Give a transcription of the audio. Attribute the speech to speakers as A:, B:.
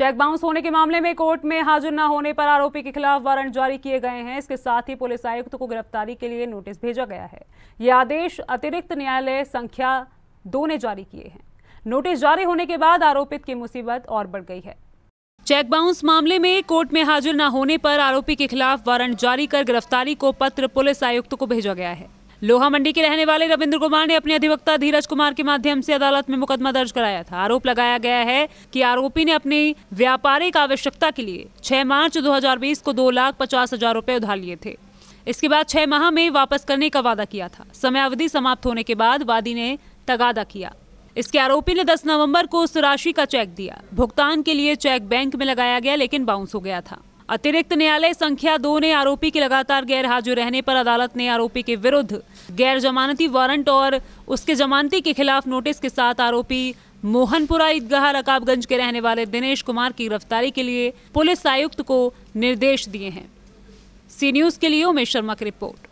A: cheque bounce होने के मामले में कोर्ट में हाजिर न होने पर आरोपी के खिलाफ वारंट जारी किए गए हैं इसके साथ ही पुलिस आयुक्त को गिरफ्तारी के लिए नोटिस भेजा गया है ये आदेश अतिरिक्त न्यायालय संख्या दो ने जारी किए हैं नोटिस जारी होने के बाद आरोपित की मुसीबत और बढ़ गई है चेक बाउंस मामले में कोर्ट में हाजिर न होने पर आरोपी के खिलाफ वारंट जारी कर गिरफ्तारी को पत्र पुलिस आयुक्त को भेजा गया है लोहा मंडी के रहने वाले रविंद्र कुमार ने अपने अधिवक्ता धीरज कुमार के माध्यम से अदालत में मुकदमा दर्ज कराया था आरोप लगाया गया है कि आरोपी ने अपनी व्यापारिक आवश्यकता के लिए 6 मार्च 2020 को दो लाख पचास हजार रूपए उधार लिए थे इसके बाद छह माह में वापस करने का वादा किया था समयावधि समाप्त होने के बाद वादी ने तगादा किया इसके आरोपी ने दस नवम्बर को उस राशि का चेक दिया भुगतान के लिए चेक बैंक में लगाया गया लेकिन बाउंस हो गया था अतिरिक्त न्यायालय संख्या दो ने आरोपी के लगातार गैर हाजिर रहने पर अदालत ने आरोपी के विरुद्ध गैर जमानती वारंट और उसके जमानती के खिलाफ नोटिस के साथ आरोपी मोहनपुरा ईदगाह रकाबगंज के रहने वाले दिनेश कुमार की गिरफ्तारी के लिए पुलिस आयुक्त को निर्देश दिए हैं सी न्यूज़ के लिए उमेश शर्मा की रिपोर्ट